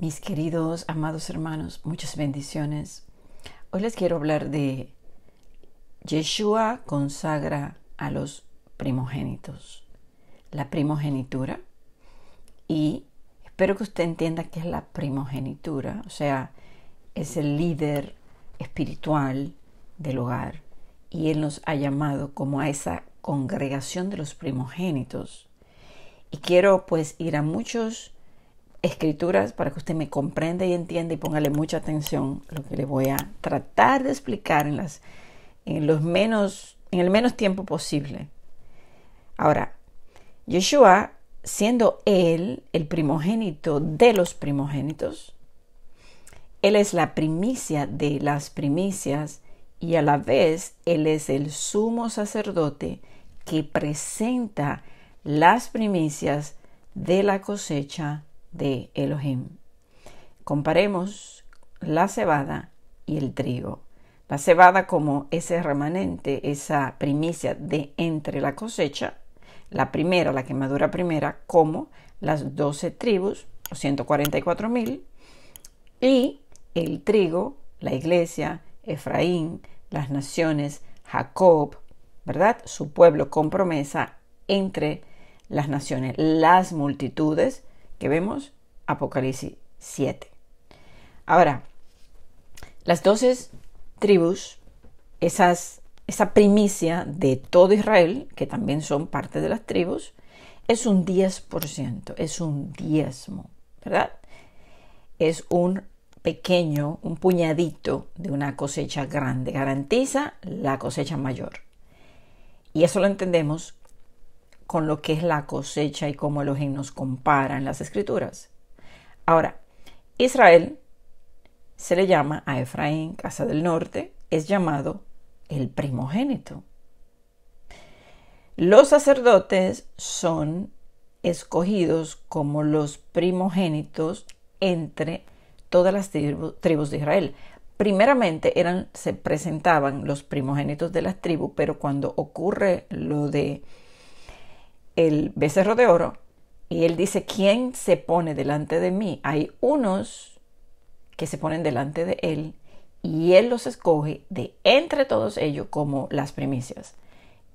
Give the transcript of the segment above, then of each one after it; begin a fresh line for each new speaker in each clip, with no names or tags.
Mis queridos, amados hermanos, muchas bendiciones. Hoy les quiero hablar de Yeshua consagra a los primogénitos, la primogenitura, y espero que usted entienda que es la primogenitura, o sea, es el líder espiritual del hogar, y Él nos ha llamado como a esa congregación de los primogénitos. Y quiero pues ir a muchos escrituras para que usted me comprenda y entienda y póngale mucha atención lo que le voy a tratar de explicar en, las, en, los menos, en el menos tiempo posible. Ahora, Yeshua, siendo él el primogénito de los primogénitos, él es la primicia de las primicias y a la vez él es el sumo sacerdote que presenta las primicias de la cosecha de Elohim. Comparemos la cebada y el trigo. La cebada como ese remanente, esa primicia de entre la cosecha, la primera, la quemadura primera, como las doce tribus, 144.000, y el trigo, la iglesia, Efraín, las naciones, Jacob, ¿verdad? Su pueblo con promesa entre las naciones, las multitudes, que vemos Apocalipsis 7. Ahora, las 12 tribus, esas, esa primicia de todo Israel, que también son parte de las tribus, es un 10%, es un diezmo, ¿verdad? Es un pequeño, un puñadito de una cosecha grande, garantiza la cosecha mayor. Y eso lo entendemos con lo que es la cosecha y cómo los nos comparan las escrituras. Ahora, Israel se le llama a Efraín, casa del norte, es llamado el primogénito. Los sacerdotes son escogidos como los primogénitos entre todas las tribus de Israel. Primeramente eran, se presentaban los primogénitos de las tribus, pero cuando ocurre lo de el becerro de oro y él dice, ¿quién se pone delante de mí? Hay unos que se ponen delante de él y él los escoge de entre todos ellos como las primicias,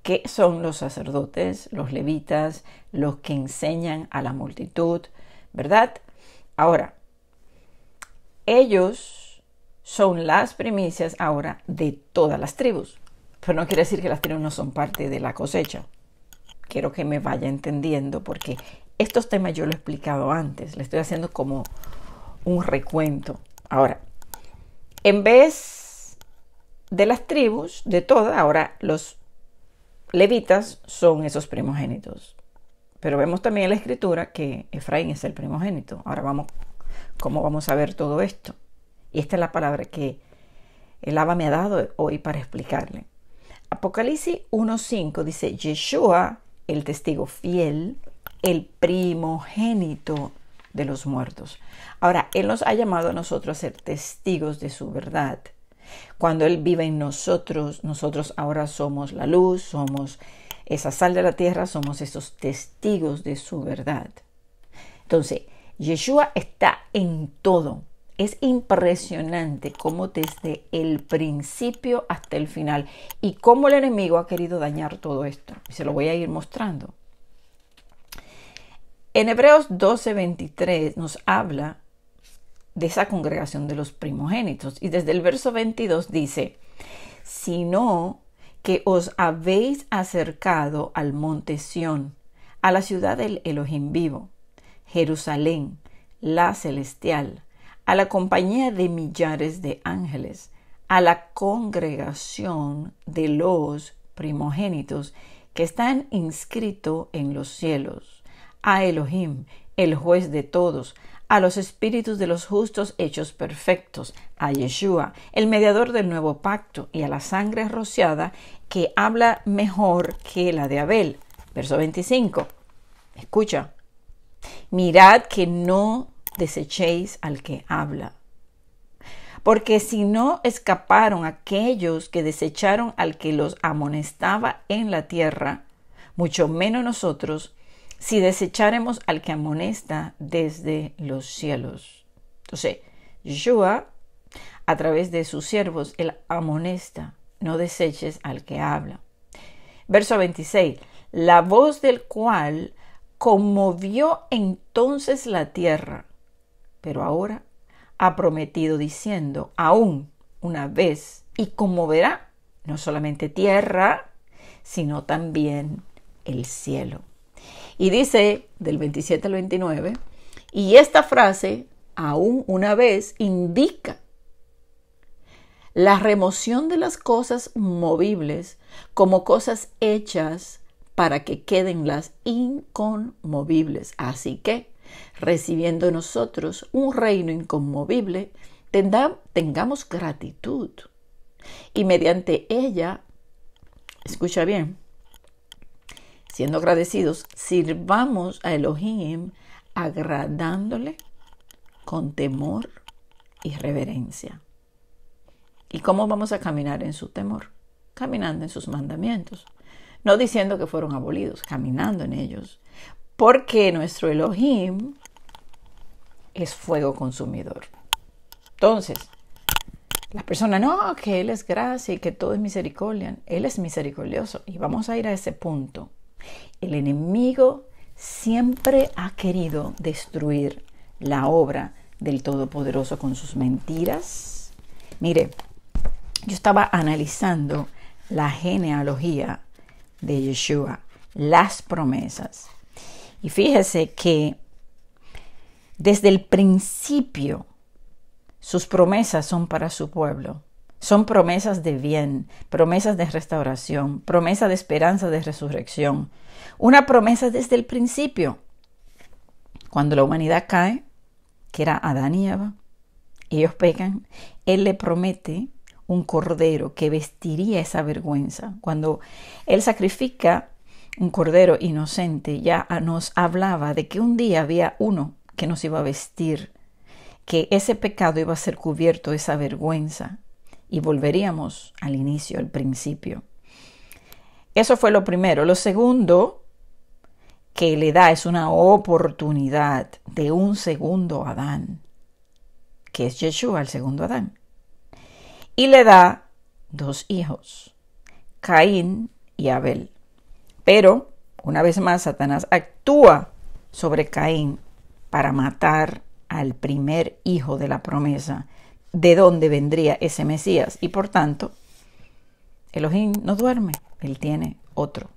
que son los sacerdotes, los levitas, los que enseñan a la multitud, ¿verdad? Ahora, ellos son las primicias ahora de todas las tribus, pero no quiere decir que las tribus no son parte de la cosecha quiero que me vaya entendiendo porque estos temas yo lo he explicado antes, le estoy haciendo como un recuento. Ahora, en vez de las tribus, de todas, ahora los levitas son esos primogénitos. Pero vemos también en la escritura que Efraín es el primogénito. Ahora vamos, ¿cómo vamos a ver todo esto? Y esta es la palabra que el Abba me ha dado hoy para explicarle. Apocalipsis 1.5 dice, Yeshua el testigo fiel, el primogénito de los muertos. Ahora, Él nos ha llamado a nosotros a ser testigos de su verdad. Cuando Él vive en nosotros, nosotros ahora somos la luz, somos esa sal de la tierra, somos esos testigos de su verdad. Entonces, Yeshua está en todo. Es impresionante cómo desde el principio hasta el final y cómo el enemigo ha querido dañar todo esto. Y se lo voy a ir mostrando. En Hebreos 12:23 nos habla de esa congregación de los primogénitos y desde el verso 22 dice, sino que os habéis acercado al monte Sión, a la ciudad del Elohim vivo, Jerusalén, la celestial, a la compañía de millares de ángeles, a la congregación de los primogénitos que están inscritos en los cielos, a Elohim, el juez de todos, a los espíritus de los justos hechos perfectos, a Yeshua, el mediador del nuevo pacto, y a la sangre rociada que habla mejor que la de Abel. Verso 25. Escucha. Mirad que no desechéis al que habla. Porque si no escaparon aquellos que desecharon al que los amonestaba en la tierra, mucho menos nosotros, si desecháremos al que amonesta desde los cielos. Entonces, Yeshua, a través de sus siervos, él amonesta, no deseches al que habla. Verso 26, la voz del cual conmovió entonces la tierra pero ahora ha prometido diciendo aún una vez y conmoverá no solamente tierra, sino también el cielo. Y dice del 27 al 29, y esta frase aún una vez indica la remoción de las cosas movibles como cosas hechas para que queden las inconmovibles. Así que recibiendo nosotros un reino inconmovible, tengamos gratitud y mediante ella, escucha bien, siendo agradecidos, sirvamos a Elohim agradándole con temor y reverencia. ¿Y cómo vamos a caminar en su temor? Caminando en sus mandamientos. No diciendo que fueron abolidos, caminando en ellos porque nuestro Elohim es fuego consumidor. Entonces, la persona, no, que Él es gracia y que todo es misericordia. Él es misericordioso. Y vamos a ir a ese punto. El enemigo siempre ha querido destruir la obra del Todopoderoso con sus mentiras. Mire, yo estaba analizando la genealogía de Yeshua, las promesas. Y fíjese que desde el principio sus promesas son para su pueblo. Son promesas de bien, promesas de restauración, promesa de esperanza de resurrección. Una promesa desde el principio. Cuando la humanidad cae, que era Adán y Eva, ellos pecan, Él le promete un cordero que vestiría esa vergüenza. Cuando Él sacrifica un cordero inocente, ya nos hablaba de que un día había uno que nos iba a vestir, que ese pecado iba a ser cubierto, esa vergüenza, y volveríamos al inicio, al principio. Eso fue lo primero. Lo segundo que le da es una oportunidad de un segundo Adán, que es Yeshua, el segundo Adán. Y le da dos hijos, Caín y Abel. Pero, una vez más, Satanás actúa sobre Caín para matar al primer hijo de la promesa, de dónde vendría ese Mesías. Y por tanto, Elohim no duerme, él tiene otro.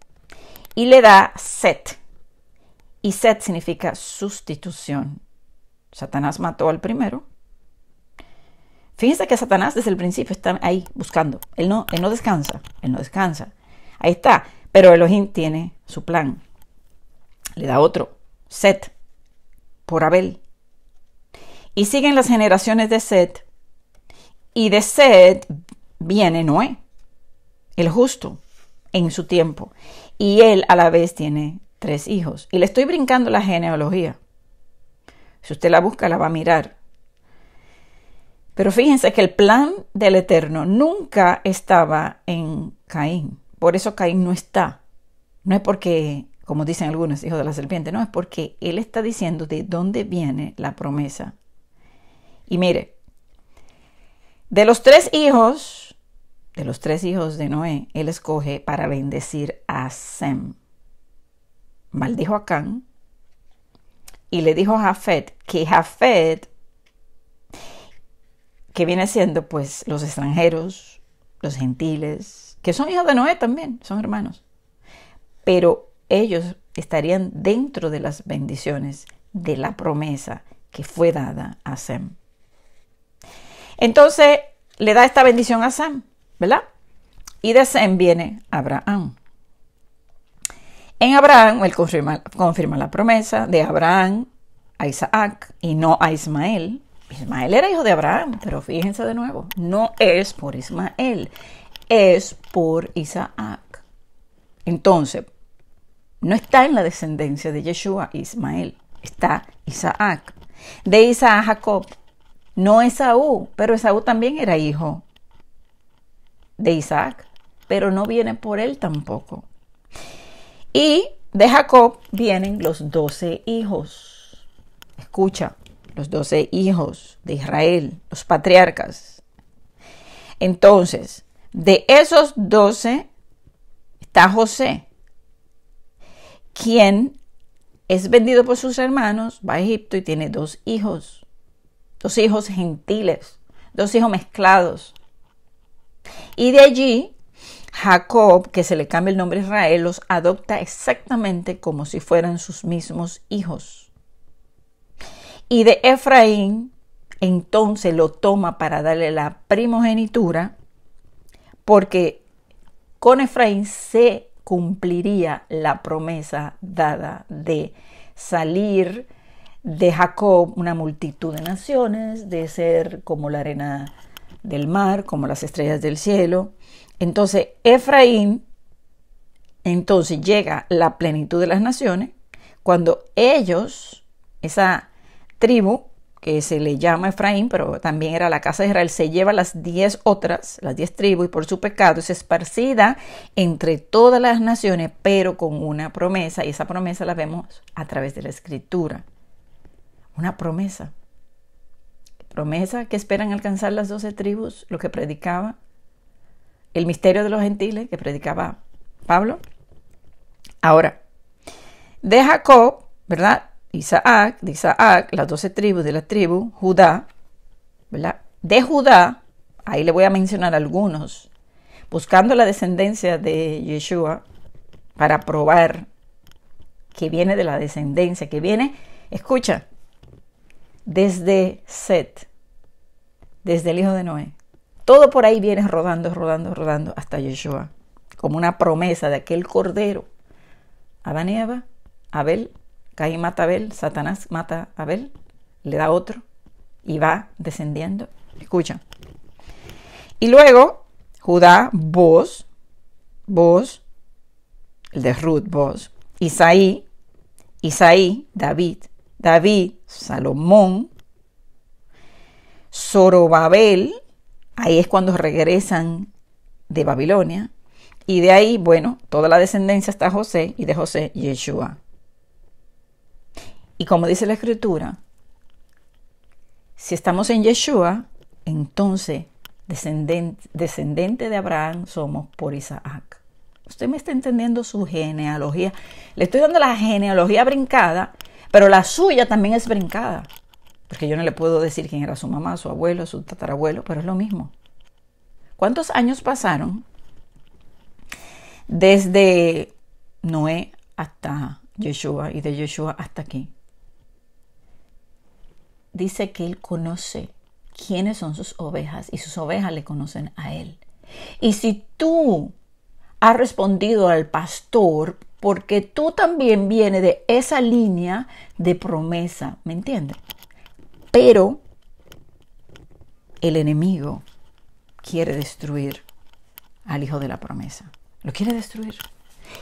Y le da Set. Y Set significa sustitución. Satanás mató al primero. Fíjense que Satanás desde el principio está ahí buscando. Él no, él no descansa, él no descansa. Ahí está. Pero Elohim tiene su plan. Le da otro, Set, por Abel. Y siguen las generaciones de Set. Y de Set viene Noé, el justo, en su tiempo. Y él a la vez tiene tres hijos. Y le estoy brincando la genealogía. Si usted la busca, la va a mirar. Pero fíjense que el plan del Eterno nunca estaba en Caín. Por eso Caín no está. No es porque, como dicen algunos hijos de la serpiente, no, es porque él está diciendo de dónde viene la promesa. Y mire, de los tres hijos, de los tres hijos de Noé, él escoge para bendecir a Sem. Maldijo a Can y le dijo a Jafet que Jafet, que viene siendo pues los extranjeros, los gentiles, que son hijos de Noé también, son hermanos. Pero ellos estarían dentro de las bendiciones de la promesa que fue dada a Sem. Entonces le da esta bendición a Sem ¿verdad? Y de Sem viene Abraham. En Abraham, él confirma la promesa de Abraham a Isaac y no a Ismael. Ismael era hijo de Abraham, pero fíjense de nuevo, no es por Ismael, es por Isaac. Entonces, no está en la descendencia de Yeshua Ismael, está Isaac. De Isaac Jacob, no Esaú, pero Esaú también era hijo de Isaac, pero no viene por él tampoco. Y de Jacob vienen los doce hijos. Escucha, los doce hijos de Israel, los patriarcas. Entonces, de esos doce está José, quien es vendido por sus hermanos, va a Egipto y tiene dos hijos, dos hijos gentiles, dos hijos mezclados. Y de allí, Jacob, que se le cambia el nombre a Israel, los adopta exactamente como si fueran sus mismos hijos. Y de Efraín, entonces lo toma para darle la primogenitura porque con Efraín se cumpliría la promesa dada de salir de Jacob una multitud de naciones, de ser como la arena del mar, como las estrellas del cielo. Entonces Efraín, entonces llega la plenitud de las naciones, cuando ellos, esa tribu, que se le llama Efraín, pero también era la casa de Israel, se lleva las diez otras, las diez tribus, y por su pecado es esparcida entre todas las naciones, pero con una promesa, y esa promesa la vemos a través de la escritura. Una promesa. Promesa que esperan alcanzar las doce tribus, lo que predicaba el misterio de los gentiles que predicaba Pablo. Ahora, de Jacob, ¿verdad? Isaac, de Isaac, las doce tribus de la tribu, Judá, ¿verdad? De Judá, ahí le voy a mencionar algunos, buscando la descendencia de Yeshua para probar que viene de la descendencia, que viene, escucha, desde Set, desde el hijo de Noé. Todo por ahí viene rodando, rodando, rodando hasta Yeshua, como una promesa de aquel cordero. Adán y Abel Caín mata a Abel, Satanás mata a Abel, le da otro y va descendiendo. Escucha. Y luego Judá, vos, vos, el de Ruth, vos, Isaí, Isaí, David, David, Salomón, Zorobabel, ahí es cuando regresan de Babilonia, y de ahí, bueno, toda la descendencia está José, y de José, Yeshua. Y como dice la escritura, si estamos en Yeshua, entonces descendente, de Abraham somos por Isaac. Usted me está entendiendo su genealogía. Le estoy dando la genealogía brincada, pero la suya también es brincada. Porque yo no le puedo decir quién era su mamá, su abuelo, su tatarabuelo, pero es lo mismo. ¿Cuántos años pasaron desde Noé hasta Yeshua y de Yeshua hasta aquí? dice que Él conoce quiénes son sus ovejas y sus ovejas le conocen a Él. Y si tú has respondido al pastor, porque tú también vienes de esa línea de promesa, ¿me entiendes? Pero el enemigo quiere destruir al hijo de la promesa. Lo quiere destruir.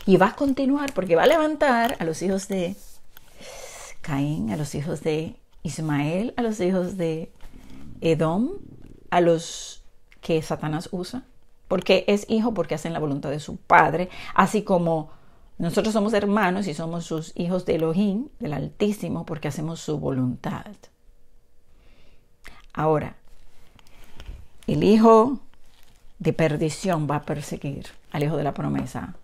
Y va a continuar porque va a levantar a los hijos de Caín, a los hijos de Ismael a los hijos de Edom, a los que Satanás usa, porque es hijo porque hacen la voluntad de su padre, así como nosotros somos hermanos y somos sus hijos de Elohim, del Altísimo, porque hacemos su voluntad. Ahora, el hijo de perdición va a perseguir al hijo de la promesa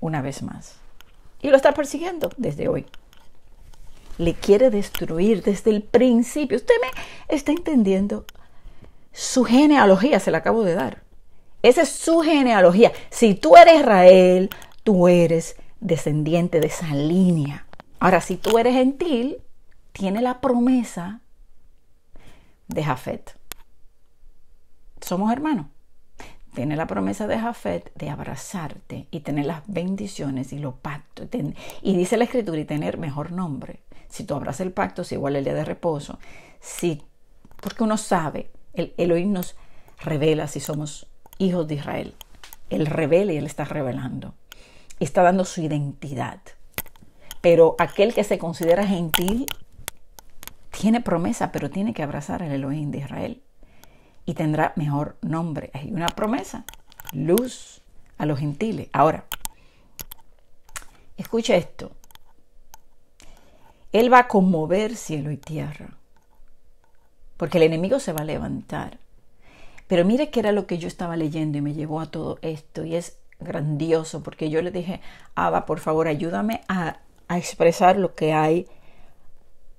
una vez más. Y lo está persiguiendo desde hoy le quiere destruir desde el principio. Usted me está entendiendo. Su genealogía se la acabo de dar. Esa es su genealogía. Si tú eres Israel, tú eres descendiente de esa línea. Ahora, si tú eres gentil, tiene la promesa de Jafet. Somos hermanos. Tiene la promesa de Jafet de abrazarte y tener las bendiciones y los pacto Y dice la escritura y tener mejor nombre. Si tú abras el pacto, si igual el día de reposo. Si, porque uno sabe, el Elohim nos revela si somos hijos de Israel. Él revela y Él está revelando. Está dando su identidad. Pero aquel que se considera gentil tiene promesa, pero tiene que abrazar al Elohim de Israel. Y tendrá mejor nombre. Hay una promesa. Luz a los gentiles. Ahora, escucha esto. Él va a conmover cielo y tierra, porque el enemigo se va a levantar. Pero mire que era lo que yo estaba leyendo y me llevó a todo esto, y es grandioso, porque yo le dije, Abba, por favor, ayúdame a, a expresar lo que hay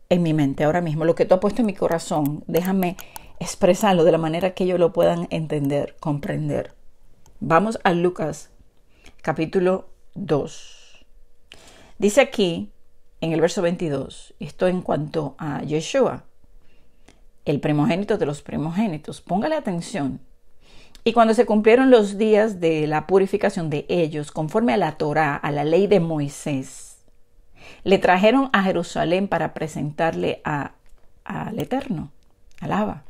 en mi mente ahora mismo, lo que tú has puesto en mi corazón, déjame expresarlo de la manera que ellos lo puedan entender, comprender. Vamos a Lucas capítulo 2. Dice aquí en el verso 22, esto en cuanto a Yeshua, el primogénito de los primogénitos, póngale atención. Y cuando se cumplieron los días de la purificación de ellos, conforme a la Torah, a la ley de Moisés, le trajeron a Jerusalén para presentarle al Eterno, alaba.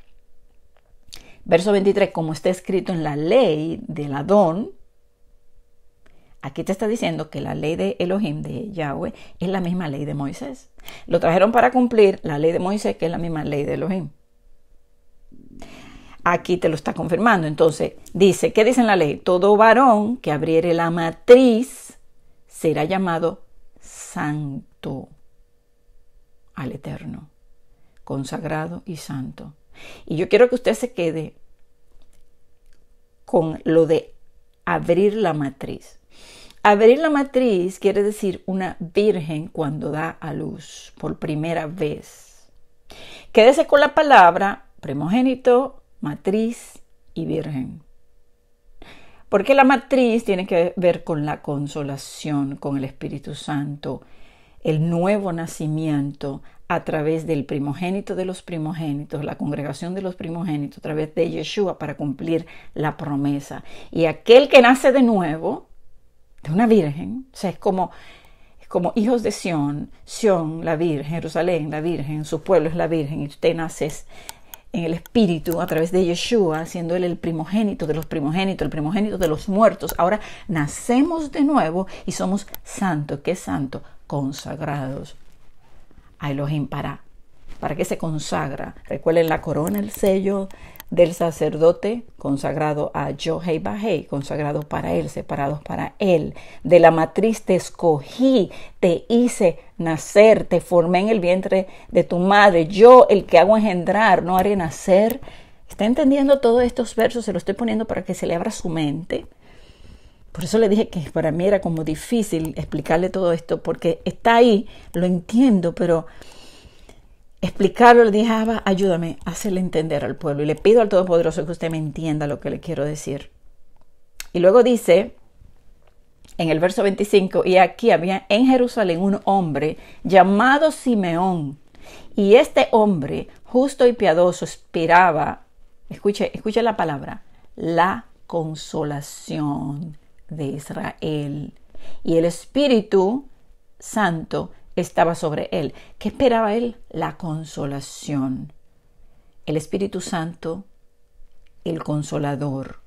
Verso 23, como está escrito en la ley del Adón, Aquí te está diciendo que la ley de Elohim, de Yahweh, es la misma ley de Moisés. Lo trajeron para cumplir la ley de Moisés, que es la misma ley de Elohim. Aquí te lo está confirmando. Entonces, dice, ¿qué dice en la ley? Todo varón que abriere la matriz será llamado santo al Eterno, consagrado y santo. Y yo quiero que usted se quede con lo de abrir la matriz. Abrir la matriz quiere decir una virgen cuando da a luz por primera vez. Quédese con la palabra primogénito, matriz y virgen. Porque la matriz tiene que ver con la consolación, con el Espíritu Santo, el nuevo nacimiento a través del primogénito de los primogénitos, la congregación de los primogénitos, a través de Yeshua para cumplir la promesa. Y aquel que nace de nuevo, de una virgen, o sea, es como, como hijos de Sión, Sión, la virgen, Jerusalén, la virgen, su pueblo es la virgen, y usted naces en el Espíritu a través de Yeshua, siendo Él el primogénito de los primogénitos, el primogénito de los muertos. Ahora nacemos de nuevo y somos santos. ¿Qué santo? Consagrados a Elohim para. ¿Para qué se consagra? Recuerden la corona, el sello del sacerdote consagrado a Yohei bajé, consagrado para él, separados para él. De la matriz te escogí, te hice nacer, te formé en el vientre de tu madre. Yo, el que hago engendrar, no haré nacer. ¿Está entendiendo todos estos versos? Se los estoy poniendo para que se le abra su mente. Por eso le dije que para mí era como difícil explicarle todo esto, porque está ahí, lo entiendo, pero explicarlo, le dije, Abba, ah, ayúdame a hacerle entender al pueblo. Y le pido al Todopoderoso que usted me entienda lo que le quiero decir. Y luego dice, en el verso 25, y aquí había en Jerusalén un hombre llamado Simeón. Y este hombre, justo y piadoso, esperaba, escuche, escuche la palabra, la consolación de Israel. Y el Espíritu Santo estaba sobre él. ¿Qué esperaba él? La consolación. El Espíritu Santo, el consolador,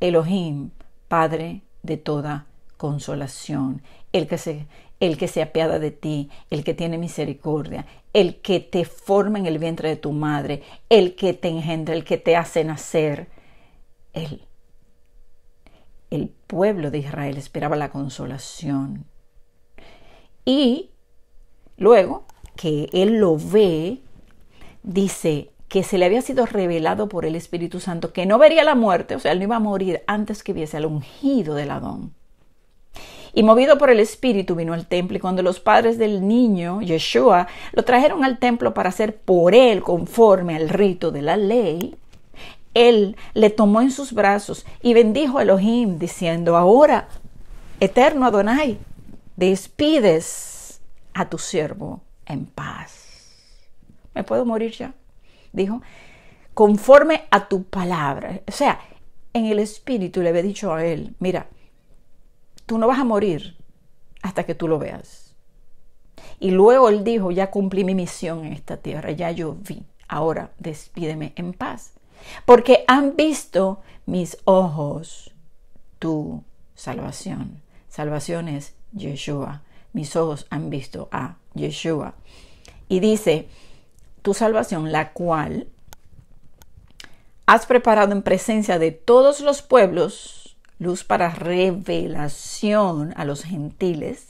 Elohim, Padre de toda consolación, el que se el que se apiada de ti, el que tiene misericordia, el que te forma en el vientre de tu madre, el que te engendra, el que te hace nacer. Él. El pueblo de Israel esperaba la consolación. Y Luego, que él lo ve, dice que se le había sido revelado por el Espíritu Santo que no vería la muerte, o sea, él no iba a morir antes que viese al ungido del Adón. Y movido por el Espíritu vino al templo y cuando los padres del niño, Yeshua, lo trajeron al templo para hacer por él conforme al rito de la ley, él le tomó en sus brazos y bendijo a Elohim diciendo, ahora, eterno Adonai, despides a tu siervo en paz. ¿Me puedo morir ya? Dijo, conforme a tu palabra. O sea, en el espíritu le había dicho a él, mira, tú no vas a morir hasta que tú lo veas. Y luego él dijo, ya cumplí mi misión en esta tierra, ya yo vi, ahora despídeme en paz, porque han visto mis ojos tu salvación. Salvación es Yeshua, mis ojos han visto a Yeshua. Y dice, tu salvación, la cual has preparado en presencia de todos los pueblos, luz para revelación a los gentiles,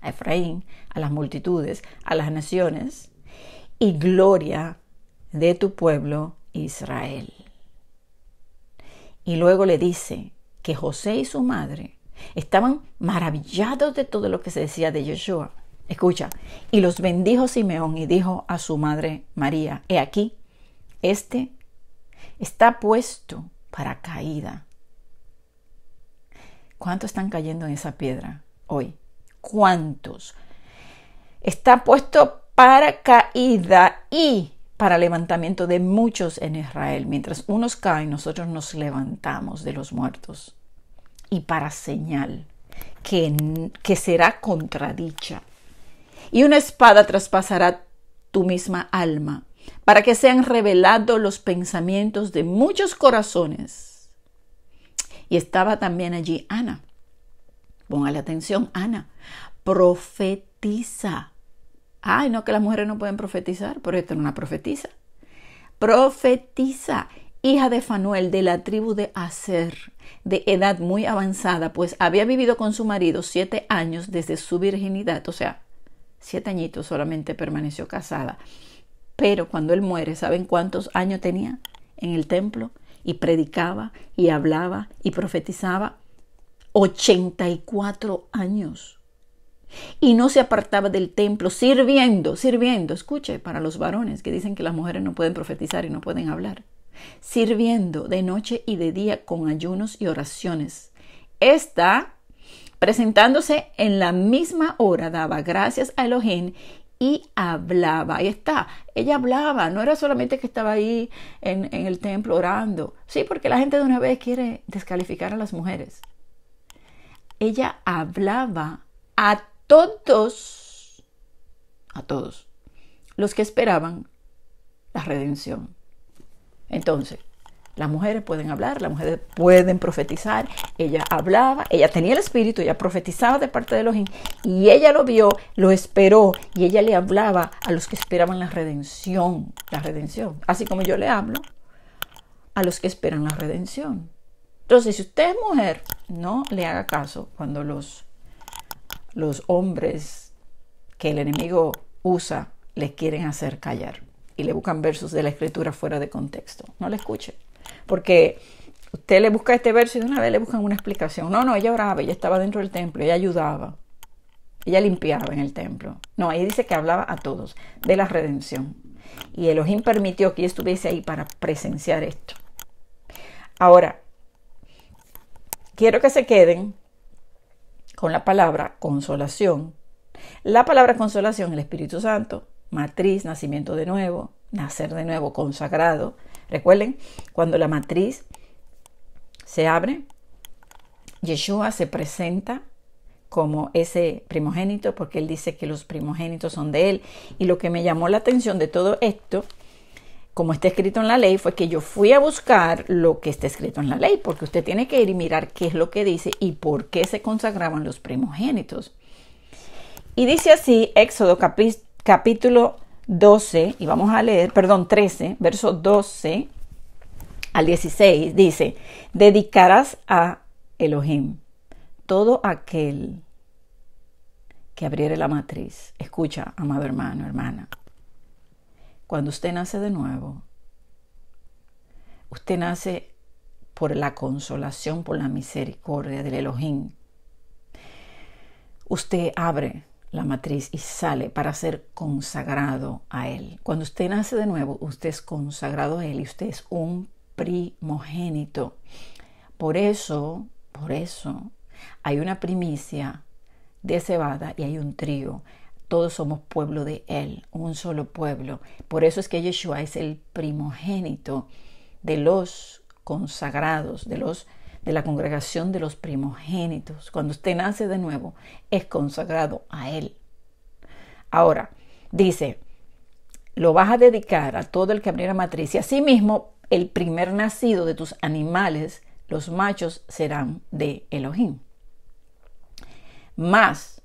a Efraín, a las multitudes, a las naciones, y gloria de tu pueblo Israel. Y luego le dice que José y su madre Estaban maravillados de todo lo que se decía de Yeshua. Escucha, y los bendijo Simeón y dijo a su madre María, he aquí, este está puesto para caída. ¿Cuántos están cayendo en esa piedra hoy? ¿Cuántos? Está puesto para caída y para levantamiento de muchos en Israel. Mientras unos caen, nosotros nos levantamos de los muertos y para señal, que, que será contradicha. Y una espada traspasará tu misma alma, para que sean revelados los pensamientos de muchos corazones. Y estaba también allí Ana. Póngale atención, Ana. Profetiza. Ay, no, que las mujeres no pueden profetizar, pero esta no una profetiza. Profetiza hija de Fanuel de la tribu de Aser, de edad muy avanzada, pues había vivido con su marido siete años desde su virginidad, o sea, siete añitos solamente permaneció casada. Pero cuando él muere, ¿saben cuántos años tenía en el templo? Y predicaba, y hablaba, y profetizaba. 84 años. Y no se apartaba del templo, sirviendo, sirviendo. Escuche, para los varones que dicen que las mujeres no pueden profetizar y no pueden hablar sirviendo de noche y de día con ayunos y oraciones. Esta, presentándose en la misma hora, daba gracias a Elohim y hablaba. Ahí está, ella hablaba, no era solamente que estaba ahí en, en el templo orando. Sí, porque la gente de una vez quiere descalificar a las mujeres. Ella hablaba a todos, a todos, los que esperaban la redención. Entonces, las mujeres pueden hablar, las mujeres pueden profetizar. Ella hablaba, ella tenía el espíritu, ella profetizaba de parte de los... y ella lo vio, lo esperó y ella le hablaba a los que esperaban la redención, la redención, así como yo le hablo a los que esperan la redención. Entonces, si usted es mujer, no le haga caso cuando los, los hombres que el enemigo usa le quieren hacer callar le buscan versos de la escritura fuera de contexto. No le escuche. Porque usted le busca este verso y de una vez le buscan una explicación. No, no, ella oraba, ella estaba dentro del templo, ella ayudaba. Ella limpiaba en el templo. No, ahí dice que hablaba a todos de la redención. Y Elohim permitió que ella estuviese ahí para presenciar esto. Ahora, quiero que se queden con la palabra consolación. La palabra consolación, el Espíritu Santo matriz, nacimiento de nuevo, nacer de nuevo, consagrado. Recuerden, cuando la matriz se abre, Yeshua se presenta como ese primogénito, porque él dice que los primogénitos son de él. Y lo que me llamó la atención de todo esto, como está escrito en la ley, fue que yo fui a buscar lo que está escrito en la ley, porque usted tiene que ir y mirar qué es lo que dice y por qué se consagraban los primogénitos. Y dice así, Éxodo capítulo capítulo 12, y vamos a leer, perdón, 13, verso 12 al 16, dice, dedicarás a Elohim todo aquel que abriere la matriz. Escucha, amado hermano, hermana. Cuando usted nace de nuevo, usted nace por la consolación, por la misericordia del Elohim. Usted abre la matriz y sale para ser consagrado a Él. Cuando usted nace de nuevo, usted es consagrado a Él y usted es un primogénito. Por eso, por eso, hay una primicia de cebada y hay un trío. Todos somos pueblo de Él, un solo pueblo. Por eso es que Yeshua es el primogénito de los consagrados, de los de la congregación de los primogénitos. Cuando usted nace de nuevo, es consagrado a Él. Ahora, dice, lo vas a dedicar a todo el que abriera matriz y asimismo el primer nacido de tus animales, los machos, serán de Elohim. Más,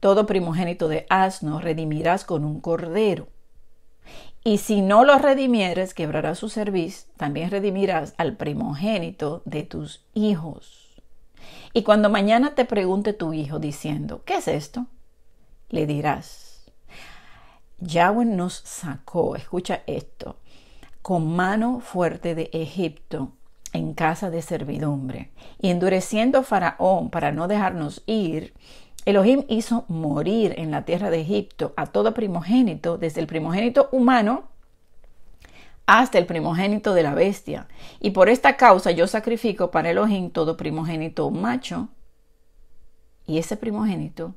todo primogénito de asno redimirás con un cordero y si no lo redimieres, quebrará su cerviz, también redimirás al primogénito de tus hijos. Y cuando mañana te pregunte tu hijo diciendo, ¿qué es esto? Le dirás, Yahweh nos sacó, escucha esto, con mano fuerte de Egipto en casa de servidumbre, y endureciendo Faraón para no dejarnos ir, Elohim hizo morir en la tierra de Egipto a todo primogénito, desde el primogénito humano hasta el primogénito de la bestia. Y por esta causa yo sacrifico para Elohim todo primogénito macho y ese primogénito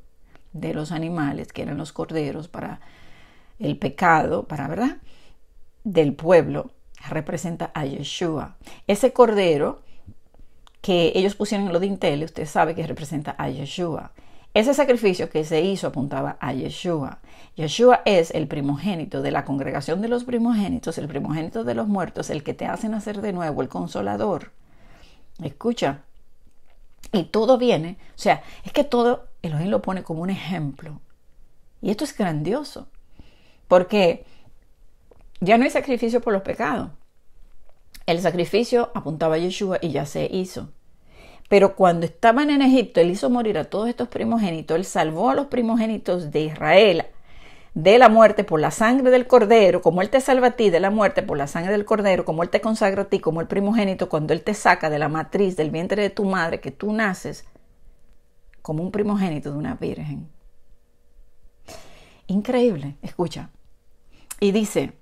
de los animales, que eran los corderos para el pecado, para verdad, del pueblo, representa a Yeshua. Ese cordero que ellos pusieron en los dinteles, usted sabe que representa a Yeshua. Ese sacrificio que se hizo apuntaba a Yeshua. Yeshua es el primogénito de la congregación de los primogénitos, el primogénito de los muertos, el que te hace nacer de nuevo, el consolador. Escucha, y todo viene, o sea, es que todo Elohim lo pone como un ejemplo. Y esto es grandioso, porque ya no hay sacrificio por los pecados. El sacrificio apuntaba a Yeshua y ya se hizo. Pero cuando estaban en Egipto, él hizo morir a todos estos primogénitos, él salvó a los primogénitos de Israel de la muerte por la sangre del cordero, como él te salva a ti de la muerte por la sangre del cordero, como él te consagra a ti como el primogénito, cuando él te saca de la matriz del vientre de tu madre, que tú naces como un primogénito de una virgen. Increíble, escucha. Y dice,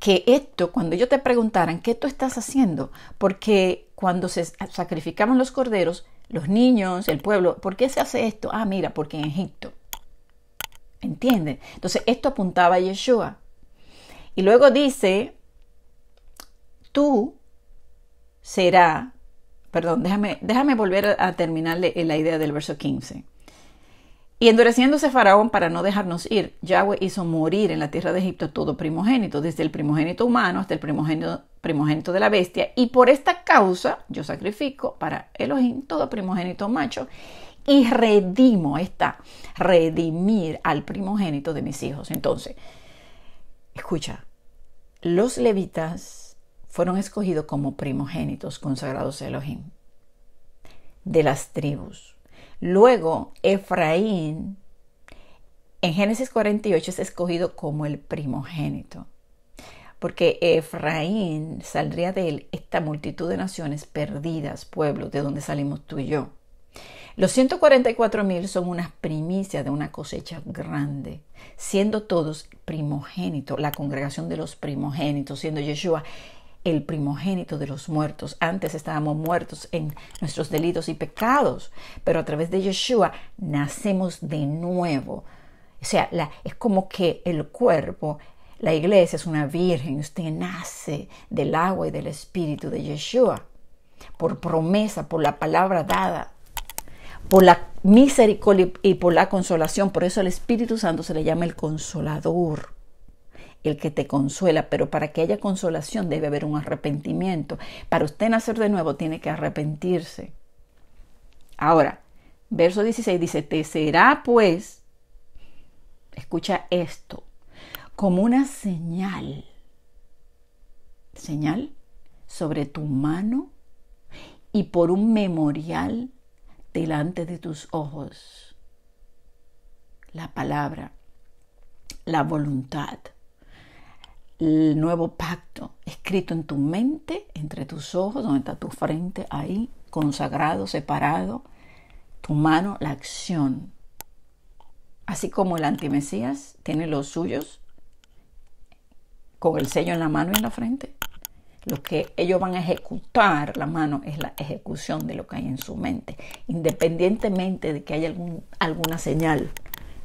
que esto, cuando yo te preguntaran, ¿qué tú estás haciendo? Porque cuando se sacrificaban los corderos, los niños, el pueblo, ¿por qué se hace esto? Ah, mira, porque en Egipto. ¿Entienden? Entonces, esto apuntaba a Yeshua. Y luego dice, tú será, perdón, déjame, déjame volver a terminar la idea del verso 15. Y endureciéndose Faraón para no dejarnos ir, Yahweh hizo morir en la tierra de Egipto todo primogénito, desde el primogénito humano hasta el primogénito primogénito de la bestia, y por esta causa yo sacrifico para Elohim todo primogénito macho y redimo, esta redimir al primogénito de mis hijos. Entonces, escucha, los levitas fueron escogidos como primogénitos consagrados a Elohim de las tribus. Luego, Efraín en Génesis 48 es escogido como el primogénito porque Efraín saldría de él esta multitud de naciones perdidas, pueblos, de donde salimos tú y yo. Los 144.000 mil son unas primicias de una cosecha grande, siendo todos primogénitos, la congregación de los primogénitos, siendo Yeshua el primogénito de los muertos. Antes estábamos muertos en nuestros delitos y pecados, pero a través de Yeshua nacemos de nuevo. O sea, la, es como que el cuerpo la iglesia es una virgen, usted nace del agua y del espíritu de Yeshua, por promesa, por la palabra dada, por la misericordia y por la consolación. Por eso el Espíritu Santo se le llama el consolador, el que te consuela, pero para que haya consolación debe haber un arrepentimiento. Para usted nacer de nuevo tiene que arrepentirse. Ahora, verso 16 dice, te será pues, escucha esto, como una señal, señal sobre tu mano y por un memorial delante de tus ojos. La palabra, la voluntad, el nuevo pacto escrito en tu mente, entre tus ojos, donde está tu frente ahí, consagrado, separado, tu mano, la acción. Así como el antimesías tiene los suyos, con el sello en la mano y en la frente. Lo que ellos van a ejecutar, la mano, es la ejecución de lo que hay en su mente, independientemente de que haya alguna señal.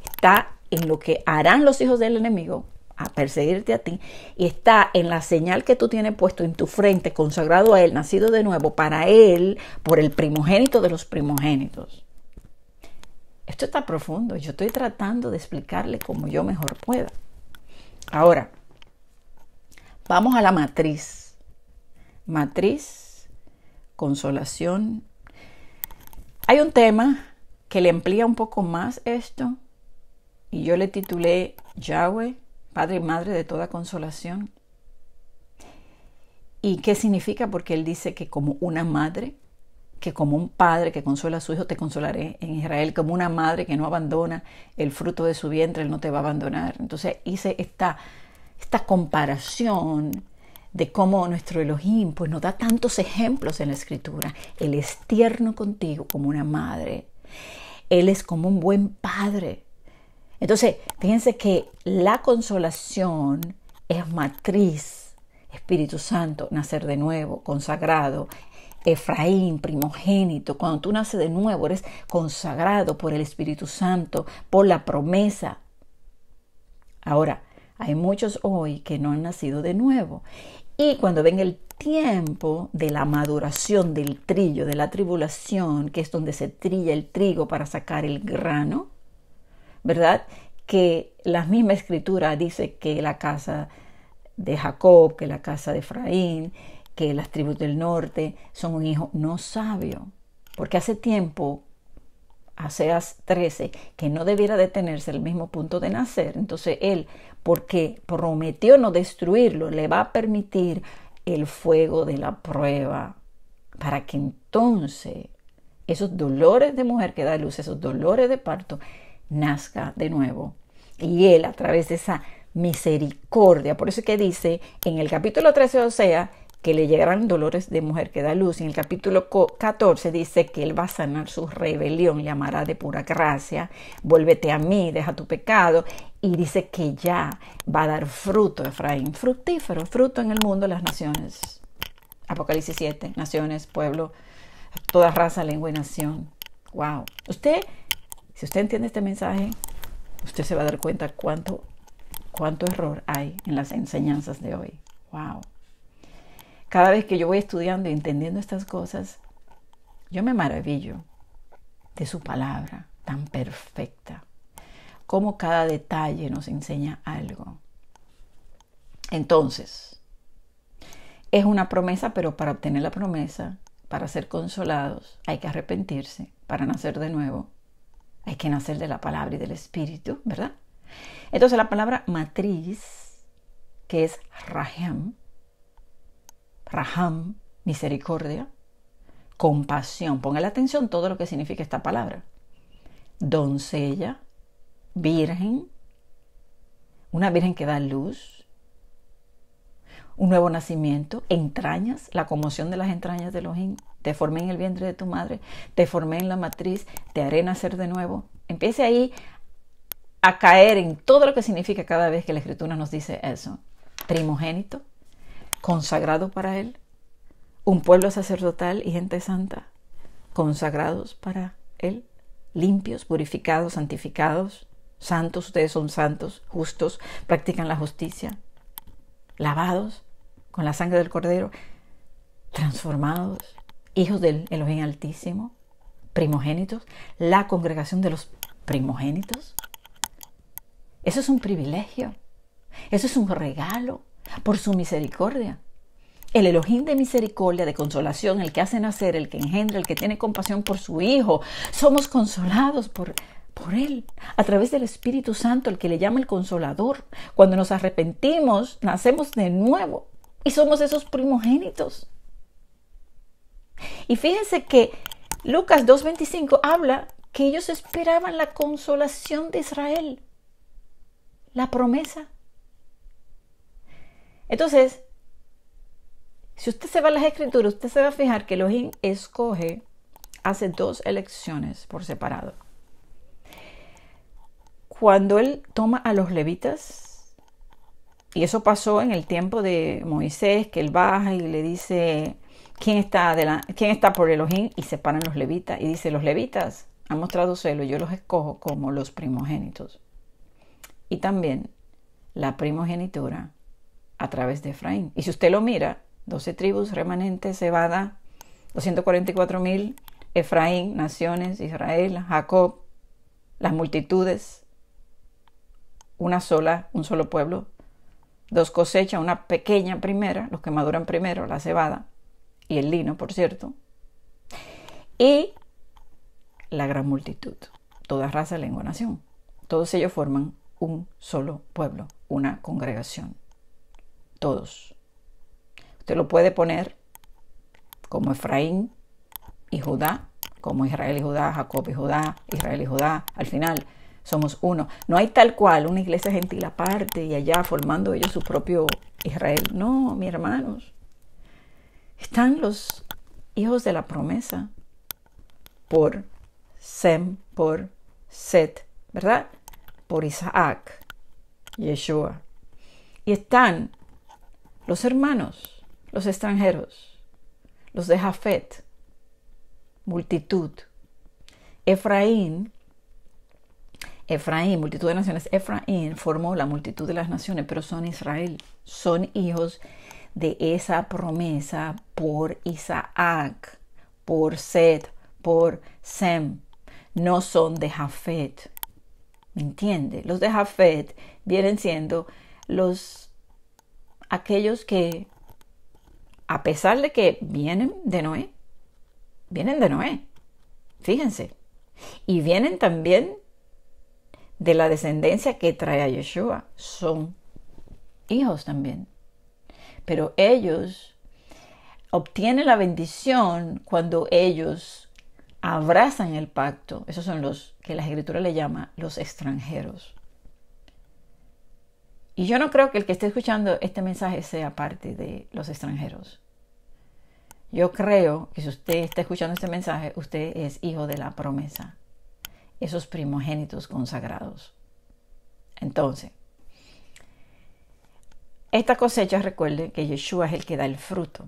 Está en lo que harán los hijos del enemigo a perseguirte a ti y está en la señal que tú tienes puesto en tu frente, consagrado a Él, nacido de nuevo para Él, por el primogénito de los primogénitos. Esto está profundo. Yo estoy tratando de explicarle como yo mejor pueda. Ahora, Vamos a la matriz. Matriz, consolación. Hay un tema que le amplía un poco más esto y yo le titulé Yahweh, Padre y Madre de toda consolación. ¿Y qué significa? Porque él dice que como una madre, que como un padre que consuela a su hijo, te consolaré en Israel, como una madre que no abandona el fruto de su vientre, él no te va a abandonar. Entonces hice esta esta comparación de cómo nuestro Elohim pues, nos da tantos ejemplos en la escritura. Él es tierno contigo como una madre. Él es como un buen padre. Entonces, fíjense que la consolación es matriz. Espíritu Santo, nacer de nuevo, consagrado. Efraín, primogénito, cuando tú naces de nuevo, eres consagrado por el Espíritu Santo, por la promesa. Ahora, hay muchos hoy que no han nacido de nuevo. Y cuando ven el tiempo de la maduración del trillo, de la tribulación, que es donde se trilla el trigo para sacar el grano, ¿verdad? Que la misma escritura dice que la casa de Jacob, que la casa de Efraín, que las tribus del norte son un hijo no sabio, porque hace tiempo, hace 13, que no debiera detenerse el mismo punto de nacer, entonces él porque prometió no destruirlo, le va a permitir el fuego de la prueba para que entonces esos dolores de mujer que da luz, esos dolores de parto, nazca de nuevo. Y él a través de esa misericordia, por eso que dice en el capítulo 13 o Osea que le llegarán dolores de mujer que da luz. En el capítulo 14 dice que él va a sanar su rebelión, llamará de pura gracia, vuélvete a mí, deja tu pecado y dice que ya va a dar fruto Efraín, fructífero, fruto en el mundo las naciones. Apocalipsis 7, naciones, pueblo, toda raza, lengua y nación. Wow. Usted, si usted entiende este mensaje, usted se va a dar cuenta cuánto, cuánto error hay en las enseñanzas de hoy. Wow. Cada vez que yo voy estudiando y entendiendo estas cosas, yo me maravillo de su palabra tan perfecta cómo cada detalle nos enseña algo. Entonces, es una promesa, pero para obtener la promesa, para ser consolados, hay que arrepentirse, para nacer de nuevo, hay que nacer de la palabra y del espíritu, ¿verdad? Entonces la palabra matriz, que es Raham, Raham, misericordia, compasión, ponga la atención todo lo que significa esta palabra. Doncella, virgen, una virgen que da luz, un nuevo nacimiento, entrañas, la conmoción de las entrañas de los, Te formé en el vientre de tu madre, te formé en la matriz, te haré nacer de nuevo. Empiece ahí a caer en todo lo que significa cada vez que la escritura nos dice eso. Primogénito, consagrado para Él, un pueblo sacerdotal y gente santa, consagrados para Él, limpios, purificados, santificados, santos, ustedes son santos, justos, practican la justicia, lavados con la sangre del cordero, transformados, hijos del Elohim Altísimo, primogénitos, la congregación de los primogénitos. Eso es un privilegio, eso es un regalo por su misericordia. El Elohim de misericordia, de consolación, el que hace nacer, el que engendra, el que tiene compasión por su hijo. Somos consolados por por Él, a través del Espíritu Santo, el que le llama el consolador. Cuando nos arrepentimos, nacemos de nuevo y somos esos primogénitos. Y fíjense que Lucas 2.25 habla que ellos esperaban la consolación de Israel, la promesa. Entonces, si usted se va a las escrituras, usted se va a fijar que Elohim escoge, hace dos elecciones por separado cuando él toma a los levitas, y eso pasó en el tiempo de Moisés, que él baja y le dice, ¿quién está, la ¿quién está por Elohim? Y paran los levitas. Y dice, los levitas han mostrado celo, yo los escojo como los primogénitos. Y también la primogenitura a través de Efraín. Y si usted lo mira, 12 tribus remanentes, cebada, 244 mil, Efraín, naciones, Israel, Jacob, las multitudes, una sola, un solo pueblo, dos cosechas, una pequeña primera, los que maduran primero, la cebada y el lino, por cierto, y la gran multitud, toda raza, lengua, nación. Todos ellos forman un solo pueblo, una congregación. Todos. Usted lo puede poner como Efraín y Judá, como Israel y Judá, Jacob y Judá, Israel y Judá, al final somos uno. No hay tal cual una iglesia gentil aparte y allá formando ellos su propio Israel. No, mis hermanos. Están los hijos de la promesa por Sem, por Set, ¿verdad? Por Isaac, Yeshua. Y están los hermanos, los extranjeros, los de Jafet, multitud. Efraín Efraín, multitud de naciones. Efraín formó la multitud de las naciones, pero son Israel. Son hijos de esa promesa por Isaac, por Seth, por Sem. No son de Jafet. ¿Me entiende? Los de Jafet vienen siendo los aquellos que, a pesar de que vienen de Noé, vienen de Noé. Fíjense. Y vienen también de la descendencia que trae a Yeshua son hijos también. Pero ellos obtienen la bendición cuando ellos abrazan el pacto. Esos son los que la escritura le llama los extranjeros. Y yo no creo que el que esté escuchando este mensaje sea parte de los extranjeros. Yo creo que si usted está escuchando este mensaje, usted es hijo de la promesa esos primogénitos consagrados. Entonces, esta cosecha recuerden que Yeshua es el que da el fruto.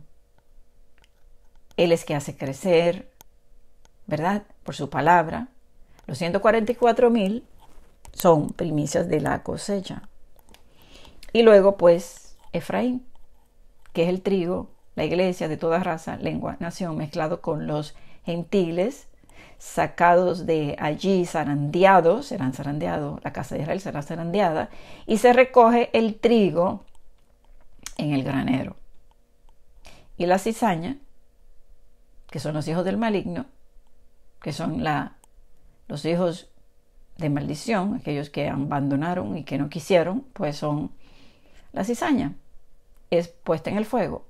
Él es que hace crecer, ¿verdad? Por su palabra. Los 144 mil son primicias de la cosecha. Y luego, pues, Efraín, que es el trigo, la iglesia de toda raza, lengua, nación, mezclado con los gentiles, sacados de allí, zarandeados, serán zarandeados, la casa de Israel será zarandeada, y se recoge el trigo en el granero. Y la cizaña, que son los hijos del maligno, que son los hijos de maldición, aquellos que abandonaron y que no quisieron, pues son la cizaña, es puesta en el fuego,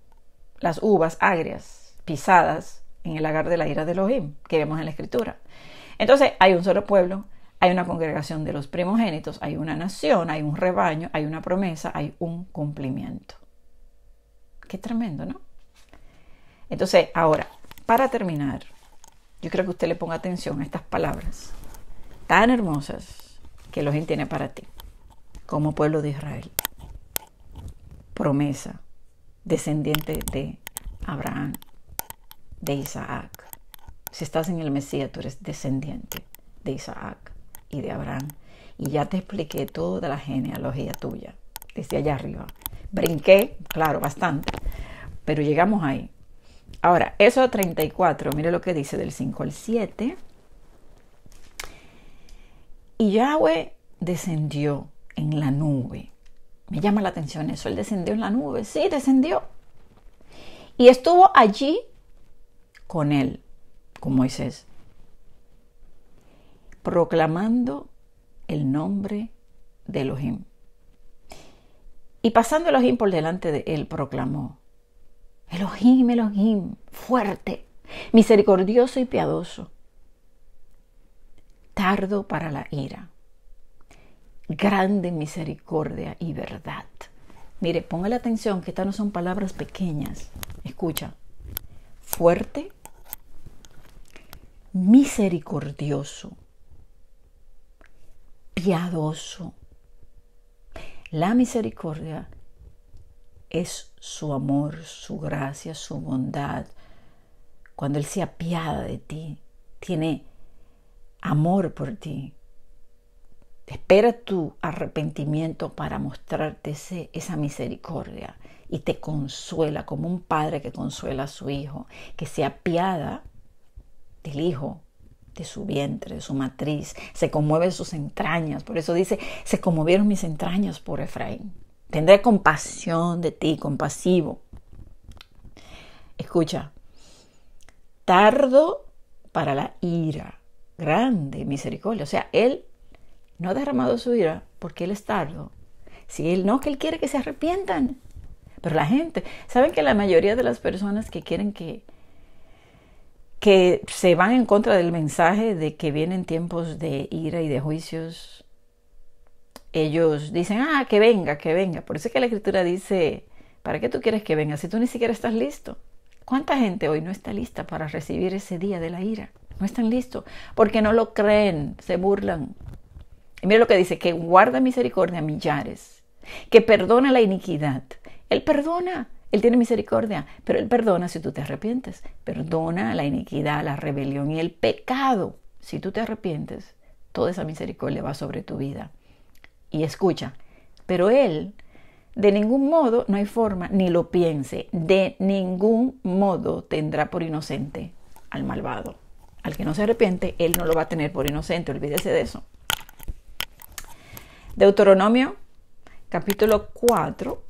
las uvas agrias, pisadas, en el lagar de la ira de Elohim, que vemos en la escritura. Entonces, hay un solo pueblo, hay una congregación de los primogénitos, hay una nación, hay un rebaño, hay una promesa, hay un cumplimiento. Qué tremendo, ¿no? Entonces, ahora, para terminar, yo creo que usted le ponga atención a estas palabras tan hermosas que Elohim tiene para ti, como pueblo de Israel. Promesa, descendiente de Abraham, de Isaac. Si estás en el Mesías, tú eres descendiente de Isaac y de Abraham. Y ya te expliqué toda la genealogía tuya, desde allá arriba. Brinqué, claro, bastante, pero llegamos ahí. Ahora, eso 34, mire lo que dice del 5 al 7. Y Yahweh descendió en la nube. Me llama la atención eso. Él descendió en la nube. Sí, descendió. Y estuvo allí con él, con Moisés, proclamando el nombre de Elohim. Y pasando Elohim por delante de él, proclamó, Elohim, Elohim, fuerte, misericordioso y piadoso, tardo para la ira, grande misericordia y verdad. Mire, ponga la atención que estas no son palabras pequeñas. Escucha, fuerte, misericordioso, piadoso. La misericordia es su amor, su gracia, su bondad. Cuando Él se apiada de ti, tiene amor por ti. Espera tu arrepentimiento para mostrarte esa misericordia y te consuela como un padre que consuela a su hijo, que se apiada del Hijo, de su vientre, de su matriz, se conmueve sus entrañas. Por eso dice, se conmovieron mis entrañas por Efraín. Tendré compasión de ti, compasivo. Escucha, tardo para la ira, grande misericordia. O sea, Él no ha derramado su ira porque Él es tardo. Si Él no, que Él quiere que se arrepientan. Pero la gente, ¿saben que la mayoría de las personas que quieren que que se van en contra del mensaje de que vienen tiempos de ira y de juicios. Ellos dicen, ah, que venga, que venga. Por eso es que la escritura dice, ¿para qué tú quieres que venga si tú ni siquiera estás listo? ¿Cuánta gente hoy no está lista para recibir ese día de la ira? No están listos porque no lo creen, se burlan. Y mira lo que dice, que guarda misericordia a millares, que perdona la iniquidad. Él perdona, él tiene misericordia, pero Él perdona si tú te arrepientes. Perdona la iniquidad, la rebelión y el pecado. Si tú te arrepientes, toda esa misericordia va sobre tu vida. Y escucha, pero Él, de ningún modo, no hay forma, ni lo piense, de ningún modo tendrá por inocente al malvado. Al que no se arrepiente, Él no lo va a tener por inocente, olvídese de eso. Deuteronomio capítulo 4,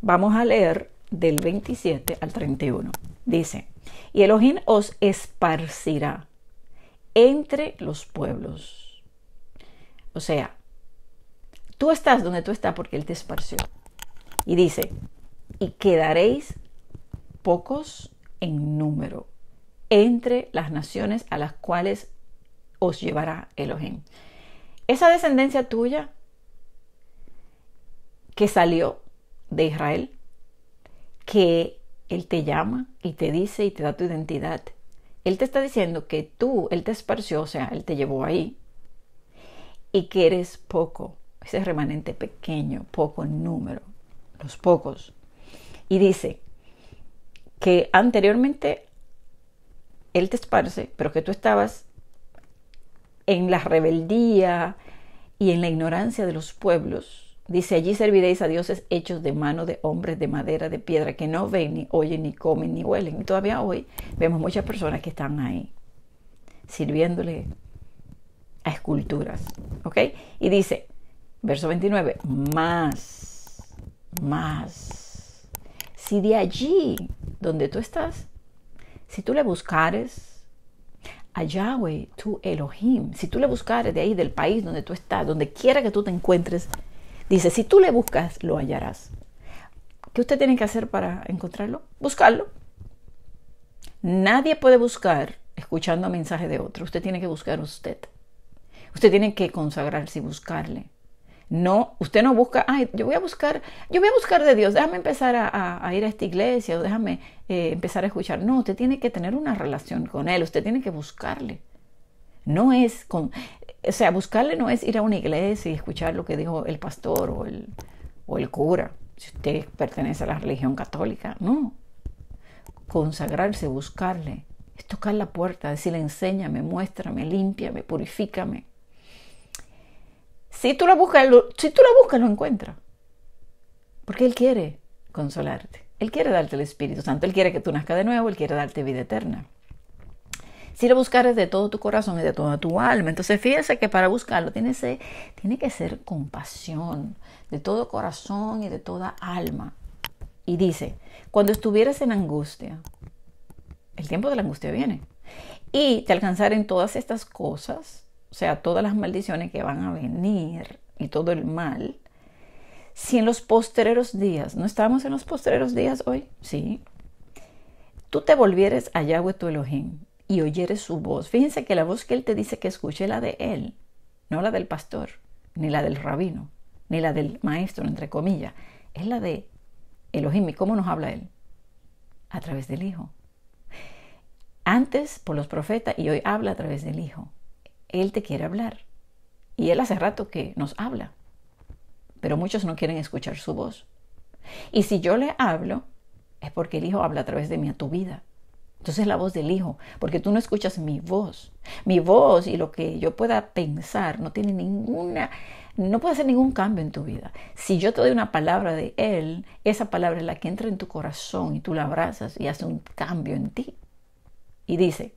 vamos a leer del 27 al 31. Dice, y Elohim os esparcirá entre los pueblos. O sea, tú estás donde tú estás porque Él te esparció. Y dice, y quedaréis pocos en número entre las naciones a las cuales os llevará Elohim. Esa descendencia tuya que salió de Israel que Él te llama y te dice y te da tu identidad. Él te está diciendo que tú, Él te esparció, o sea, Él te llevó ahí. Y que eres poco, ese remanente pequeño, poco en número, los pocos. Y dice que anteriormente Él te esparce, pero que tú estabas en la rebeldía y en la ignorancia de los pueblos Dice, allí serviréis a dioses hechos de mano de hombres, de madera, de piedra, que no ven, ni oyen, ni comen, ni huelen. Y todavía hoy vemos muchas personas que están ahí, sirviéndole a esculturas. ¿Ok? Y dice, verso 29, más, más. Si de allí donde tú estás, si tú le buscares a Yahweh, tu Elohim, si tú le buscares de ahí, del país donde tú estás, donde quiera que tú te encuentres, Dice, si tú le buscas, lo hallarás. ¿Qué usted tiene que hacer para encontrarlo? Buscarlo. Nadie puede buscar escuchando mensajes de otro. Usted tiene que buscar a usted. Usted tiene que consagrarse y buscarle. No, usted no busca, ay, yo voy a buscar, yo voy a buscar de Dios, déjame empezar a, ir a esta iglesia o déjame eh, empezar a escuchar. No, usted tiene que tener una relación con Él, usted tiene que buscarle. No es con, o sea, buscarle no es ir a una iglesia y escuchar lo que dijo el pastor o el, o el cura, si usted pertenece a la religión católica, no. Consagrarse, buscarle, es tocar la puerta, decirle enséñame, muéstrame, límpiame, purifícame. Si tú la buscas, si tú la buscas, lo encuentras. Porque Él quiere consolarte. Él quiere darte el Espíritu Santo. Él quiere que tú nazcas de nuevo. Él quiere darte vida eterna si lo buscares de todo tu corazón y de toda tu alma. Entonces fíjese que para buscarlo tiene, que ser compasión de todo corazón y de toda alma. Y dice, cuando estuvieras en angustia, el tiempo de la angustia viene, y te alcanzarán todas estas cosas, o sea, todas las maldiciones que van a venir y todo el mal, si en los postreros días, ¿no estamos en los postreros días hoy? Sí. Tú te volvieres a Yahweh tu Elohim y oyere su voz. Fíjense que la voz que él te dice que escuche la de él, no la del pastor, ni la del rabino, ni la del maestro, entre comillas, es la de Elohim. ¿Y cómo nos habla él? A través del Hijo. Antes por los profetas y hoy habla a través del Hijo. Él te quiere hablar. Y él hace rato que nos habla. Pero muchos no quieren escuchar su voz. Y si yo le hablo, es porque el Hijo habla a través de mí a tu vida. Entonces la voz del Hijo, porque tú no escuchas mi voz. Mi voz y lo que yo pueda pensar no tiene ninguna, no puede hacer ningún cambio en tu vida. Si yo te doy una palabra de Él, esa palabra es la que entra en tu corazón y tú la abrazas y hace un cambio en ti. Y dice,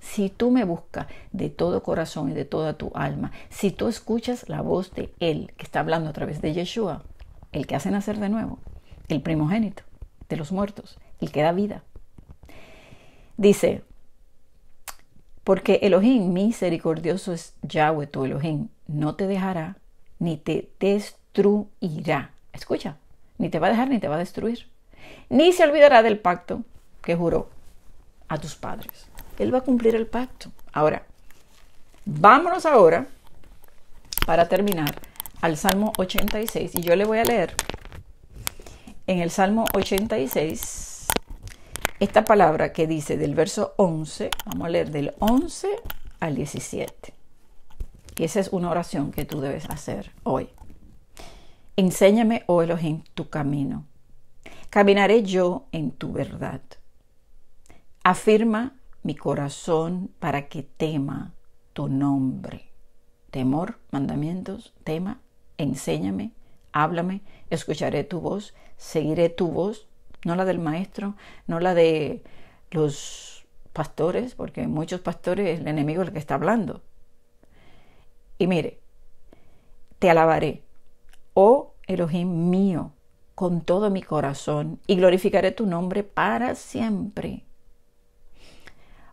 si tú me buscas de todo corazón y de toda tu alma, si tú escuchas la voz de Él que está hablando a través de Yeshua, el que hace nacer de nuevo, el primogénito de los muertos, el que da vida, Dice, porque Elohim misericordioso es Yahweh tu Elohim, no te dejará ni te destruirá. Escucha, ni te va a dejar ni te va a destruir. Ni se olvidará del pacto que juró a tus padres. Él va a cumplir el pacto. Ahora, vámonos ahora para terminar al Salmo 86 y yo le voy a leer en el Salmo 86 esta palabra que dice del verso 11, vamos a leer del 11 al 17. Y esa es una oración que tú debes hacer hoy. Enséñame, oh en tu camino. Caminaré yo en tu verdad. Afirma mi corazón para que tema tu nombre. Temor, mandamientos, tema, enséñame, háblame, escucharé tu voz, seguiré tu voz, no la del maestro, no la de los pastores, porque muchos pastores el enemigo es el que está hablando. Y mire, te alabaré, oh Elohim mío, con todo mi corazón, y glorificaré tu nombre para siempre.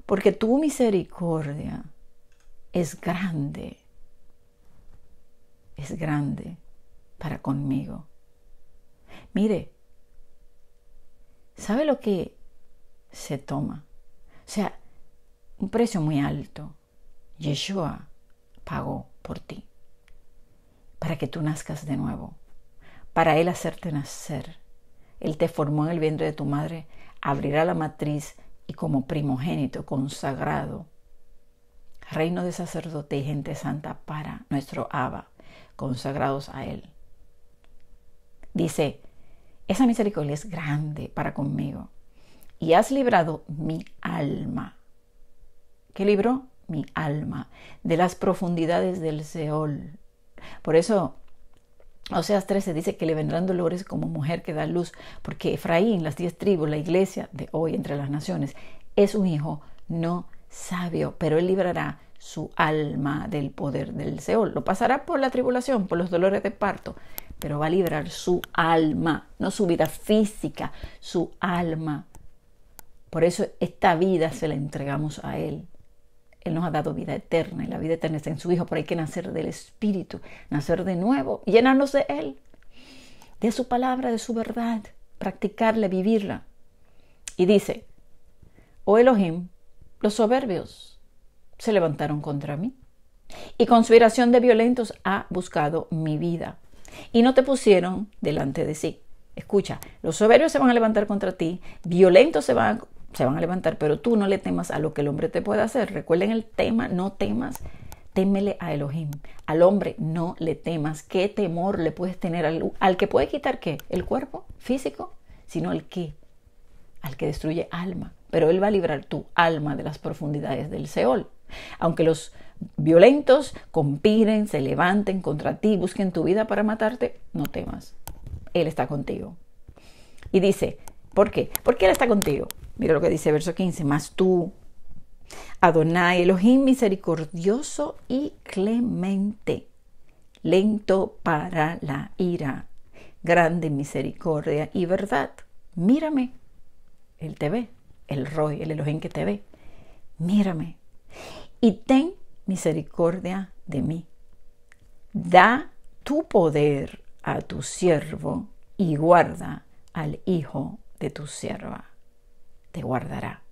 Porque tu misericordia es grande, es grande para conmigo. Mire, ¿Sabe lo que se toma? O sea, un precio muy alto. Yeshua pagó por ti, para que tú nazcas de nuevo, para Él hacerte nacer. Él te formó en el vientre de tu madre, abrirá la matriz y como primogénito consagrado, reino de sacerdote y gente santa para nuestro Abba, consagrados a Él. Dice, esa misericordia es grande para conmigo. Y has librado mi alma. ¿Qué libró? Mi alma de las profundidades del Seol. Por eso Oseas 13 dice que le vendrán dolores como mujer que da luz, porque Efraín, las diez tribus, la iglesia de hoy entre las naciones, es un hijo no sabio, pero él librará su alma del poder del Seol. Lo pasará por la tribulación, por los dolores de parto, pero va a librar su alma, no su vida física, su alma. Por eso esta vida se la entregamos a Él. Él nos ha dado vida eterna y la vida eterna está en su Hijo, por hay que nacer del Espíritu, nacer de nuevo, llenarnos de Él, de su palabra, de su verdad, practicarla, vivirla. Y dice, oh Elohim, los soberbios se levantaron contra mí y conspiración de violentos ha buscado mi vida y no te pusieron delante de sí. Escucha, los soberbios se van a levantar contra ti, violentos se van, a levantar, pero tú no le temas a lo que el hombre te pueda hacer. Recuerden el tema, no temas, témele a Elohim. Al hombre no le temas. ¿Qué temor le puedes tener al, al que puede quitar qué? ¿El cuerpo físico? Sino al qué? al que destruye alma, pero Él va a librar tu alma de las profundidades del Seol. Aunque los violentos compiren, se levanten contra ti, busquen tu vida para matarte, no temas. Él está contigo. Y dice, ¿por qué? Porque Él está contigo. Mira lo que dice verso 15, más tú, Adonai Elohim misericordioso y clemente, lento para la ira, grande misericordia y verdad. Mírame, Él te ve el Roy, el Elohim que te ve, mírame y ten misericordia de mí. Da tu poder a tu siervo y guarda al hijo de tu sierva. Te guardará,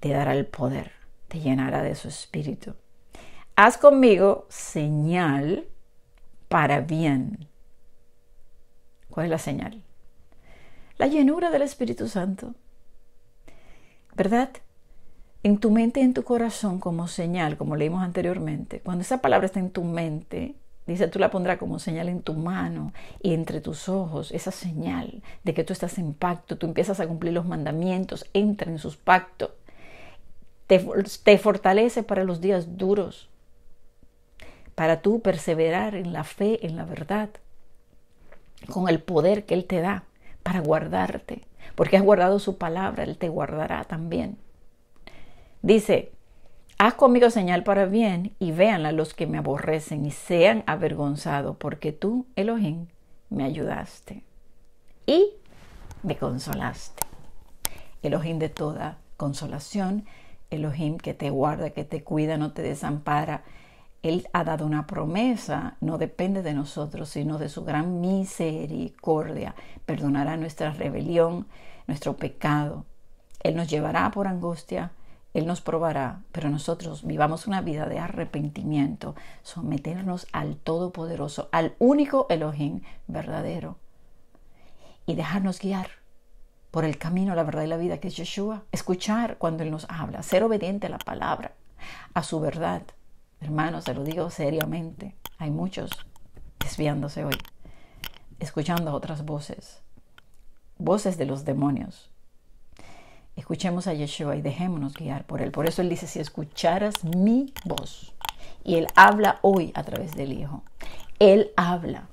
te dará el poder, te llenará de su espíritu. Haz conmigo señal para bien. ¿Cuál es la señal? La llenura del Espíritu Santo. ¿verdad? En tu mente y en tu corazón como señal, como leímos anteriormente. Cuando esa palabra está en tu mente, dice, tú la pondrás como señal en tu mano y entre tus ojos, esa señal de que tú estás en pacto, tú empiezas a cumplir los mandamientos, entra en sus pactos, te, te fortalece para los días duros, para tú perseverar en la fe, en la verdad, con el poder que Él te da para guardarte, porque has guardado su palabra, Él te guardará también. Dice, haz conmigo señal para bien y véanla los que me aborrecen y sean avergonzados, porque tú, Elohim, me ayudaste y me consolaste. Elohim de toda consolación, Elohim que te guarda, que te cuida, no te desampara, él ha dado una promesa, no depende de nosotros, sino de su gran misericordia. Perdonará nuestra rebelión, nuestro pecado. Él nos llevará por angustia, Él nos probará, pero nosotros vivamos una vida de arrepentimiento, someternos al Todopoderoso, al único Elohim verdadero, y dejarnos guiar por el camino, la verdad y la vida que es Yeshua. Escuchar cuando Él nos habla, ser obediente a la palabra, a su verdad. Hermano, se lo digo seriamente, hay muchos desviándose hoy, escuchando otras voces, voces de los demonios. Escuchemos a Yeshua y dejémonos guiar por él. Por eso él dice, si escucharas mi voz, y él habla hoy a través del Hijo, él habla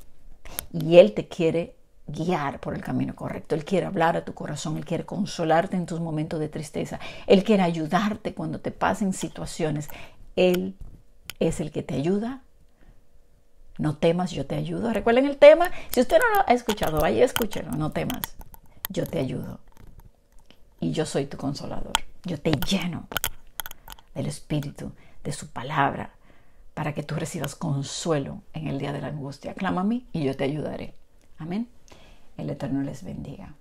y él te quiere guiar por el camino correcto. Él quiere hablar a tu corazón, Él quiere consolarte en tus momentos de tristeza, Él quiere ayudarte cuando te pasen situaciones. Él es el que te ayuda. No temas, yo te ayudo. Recuerden el tema. Si usted no lo ha escuchado, ahí escúchelo. No temas, yo te ayudo. Y yo soy tu consolador. Yo te lleno del Espíritu, de su palabra, para que tú recibas consuelo en el día de la angustia. Clama a mí y yo te ayudaré. Amén. El Eterno les bendiga.